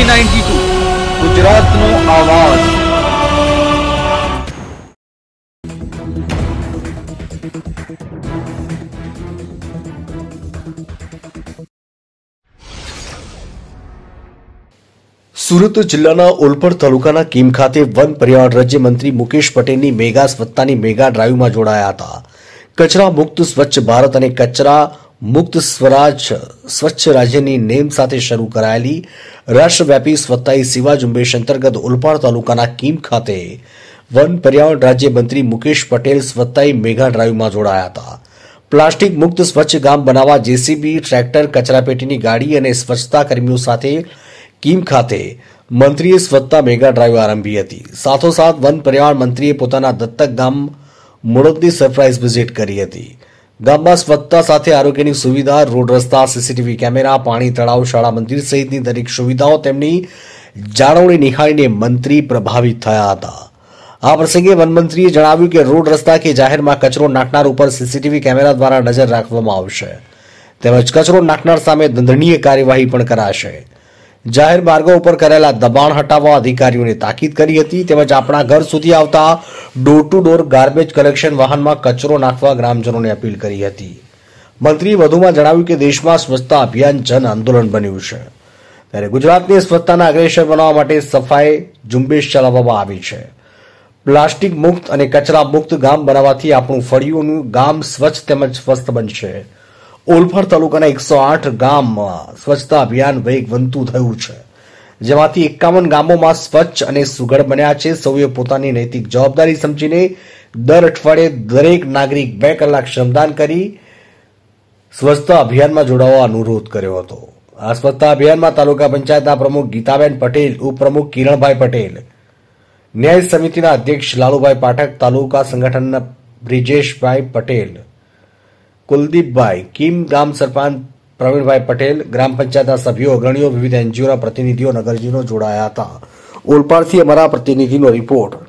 TV ninety two ગુજરાતનો આવાજ સુરત જિલ્લાના ઓલપર તાલુકાના કીમ ખાતે વન પર્યાવરણ રાજ્યમંત્રી મુકેશ પટેલની મેગા સ્વચ્છતાની મેગા ડ્રાઈવમાં જોડાયા હતા કચરા મુક્ત સ્વચ્છ ભારત અને કચરા મુક્ત સ્વરાજ સ્વચ્છ રાજ્યની નેમ સાથે શરૂ કરાયેલી રાષ્ટ્રવ્યાપી સ્વત્તાઈ સેવા ઝુંબેશ અંતર્ગત ઉલપાડ તાલુકાના કીમ ખાતે વન પર્યાવરણ રાજ્યમંત્રી મુકેશ પટેલ સ્વત્તાઈ મેઘા ડ્રાઈવમાં જોડાયા હતા પ્લાસ્ટિક મુક્ત સ્વચ્છ ગામ બનાવવા જેસીબી ટ્રેક્ટર કચરાપેટીની ગાડી અને સ્વચ્છતા કર્મીઓ સાથે કીમ ખાતે મંત્રીએ સ્વચ્છતા મેગા ડ્રાઈવ આરંભી હતી સાથોસાથ વન પર્યાવરણ મંત્રીએ પોતાના દત્તક ગામ મુળદની સરપ્રાઇઝ વિઝિટ કરી હતી ગામમાં સ્વચ્છતા સાથે આરોગ્યની સુવિધા રોડ રસ્તા સીસીટીવી કેમેરા પાણી તળાવ શાળા મંદિર સહિતની દરેક સુવિધાઓ તેમની જાળવણી નિહાળીને મંત્રી પ્રભાવિત થયા હતા આ પ્રસંગે વનમંત્રીએ જણાવ્યું કે રોડ રસ્તા કે જાહેરમાં કચરો નાખનાર ઉપર સીસીટીવી કેમેરા દ્વારા નજર રાખવામાં આવશે તેમજ કચરો નાખનાર સામે દંડનીય કાર્યવાહી પણ કરાશે જાહેર માર્ગો ઉપર કરેલા દબાણ હટાવવા અધિકારીઓને તાકીદ કરી હતી તેમજ આપણા ઘર સુધી આવતા door to door garbage collection વાહનમાં કચરો નાખવા ગ્રામજનોને અપીલ કરી હતી મંત્રીએ વધુમાં જણાવ્યું કે દેશમાં સ્વચ્છતા અભિયાન જન આંદોલન બન્યું છે ત્યારે ગુજરાતને સ્વચ્છતાના અગ્રેસર બનાવવા માટે સફાઈ ઝુંબેશ ચલાવવામાં આવી છે પ્લાસ્ટિક મુક્ત અને કચરા મુક્ત ગામ બનાવવાથી આપણું ફળિયોનું ગામ સ્વચ્છ તેમજ સ્વસ્થ બનશે ઓલફાડ તાલુકાના એકસો આઠ ગામમાં સ્વચ્છતા અભિયાન વેગવંતું થયું છે જેમાંથી એકાવન ગામોમાં સ્વચ્છ અને સુઘડ બન્યા છે સૌએ પોતાની નૈતિક જવાબદારી સમજીને દર અઠવાડિયે દરેક નાગરિક બે કલાક શ્રમદાન કરી સ્વચ્છતા અભિયાનમાં જોડાવા અનુરોધ કર્યો હતો આ સ્વચ્છતા અભિયાનમાં તાલુકા પંચાયતના પ્રમુખ ગીતાબેન પટેલ ઉપપ્રમુખ કિરણભાઈ પટેલ ન્યાય સમિતિના અધ્યક્ષ લાલુભાઈ પાઠક તાલુકા સંગઠનના બ્રિજેશભાઈ પટેલ કુલદીપભાઈ કિમ ગામ સરપંચ પ્રવીણભાઈ પટેલ ગ્રામ પંચાયતના સભ્યો અગ્રણીઓ વિવિધ એનજીઓના પ્રતિનિધિઓ નગરજીનો જોડાયા હતા ઓલપાડથી અમારા પ્રતિનિધિનો રિપોર્ટ